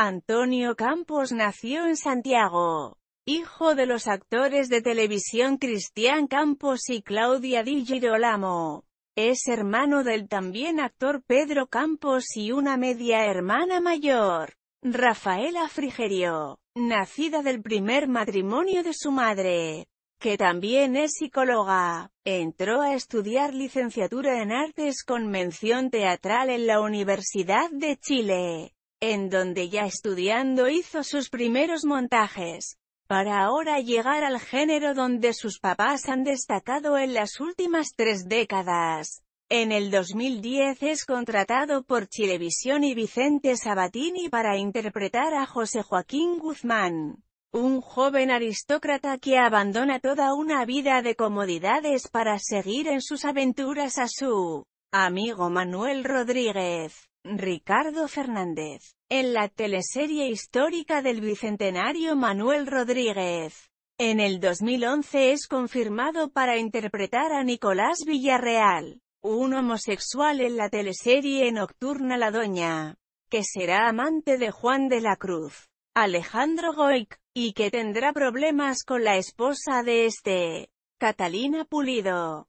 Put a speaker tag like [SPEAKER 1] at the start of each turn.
[SPEAKER 1] Antonio Campos nació en Santiago. Hijo de los actores de televisión Cristian Campos y Claudia Di Girolamo. Es hermano del también actor Pedro Campos y una media hermana mayor, Rafaela Frigerio, nacida del primer matrimonio de su madre, que también es psicóloga. Entró a estudiar licenciatura en artes con mención teatral en la Universidad de Chile en donde ya estudiando hizo sus primeros montajes, para ahora llegar al género donde sus papás han destacado en las últimas tres décadas. En el 2010 es contratado por Chilevisión y Vicente Sabatini para interpretar a José Joaquín Guzmán, un joven aristócrata que abandona toda una vida de comodidades para seguir en sus aventuras a su amigo Manuel Rodríguez. Ricardo Fernández. En la teleserie histórica del Bicentenario Manuel Rodríguez. En el 2011 es confirmado para interpretar a Nicolás Villarreal, un homosexual en la teleserie nocturna La Doña, que será amante de Juan de la Cruz, Alejandro Goic, y que tendrá problemas con la esposa de este, Catalina Pulido.